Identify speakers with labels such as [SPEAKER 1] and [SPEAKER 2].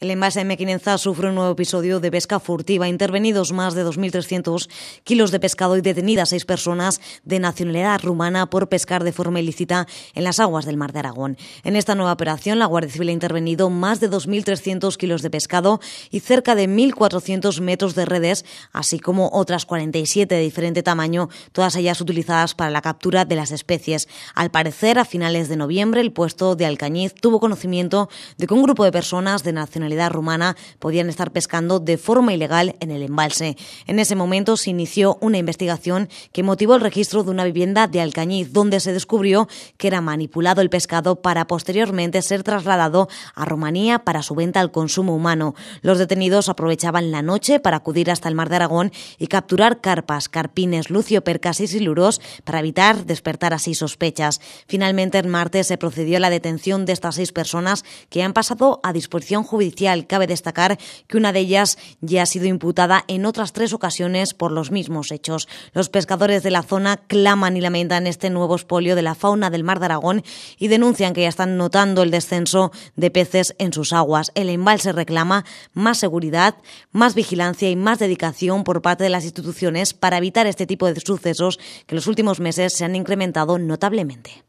[SPEAKER 1] El Embalse de Mequinenza sufre un nuevo episodio de pesca furtiva. Intervenidos más de 2.300 kilos de pescado y detenidas seis personas de nacionalidad rumana por pescar de forma ilícita en las aguas del Mar de Aragón. En esta nueva operación, la Guardia Civil ha intervenido más de 2.300 kilos de pescado y cerca de 1.400 metros de redes, así como otras 47 de diferente tamaño, todas ellas utilizadas para la captura de las especies. Al parecer, a finales de noviembre, el puesto de Alcañiz tuvo conocimiento de que un grupo de personas de nacionalidad nacionalidad rumana podían estar pescando de forma ilegal en el embalse. En ese momento se inició una investigación que motivó el registro de una vivienda de Alcañiz, donde se descubrió que era manipulado el pescado para posteriormente ser trasladado a Rumanía para su venta al consumo humano. Los detenidos aprovechaban la noche para acudir hasta el mar de Aragón y capturar carpas, carpines, lucio, percas y siluros para evitar despertar así sospechas. Finalmente, el martes se procedió a la detención de estas seis personas que han pasado a disposición judicial Cabe destacar que una de ellas ya ha sido imputada en otras tres ocasiones por los mismos hechos. Los pescadores de la zona claman y lamentan este nuevo espolio de la fauna del Mar de Aragón y denuncian que ya están notando el descenso de peces en sus aguas. El embalse reclama más seguridad, más vigilancia y más dedicación por parte de las instituciones para evitar este tipo de sucesos que en los últimos meses se han incrementado notablemente.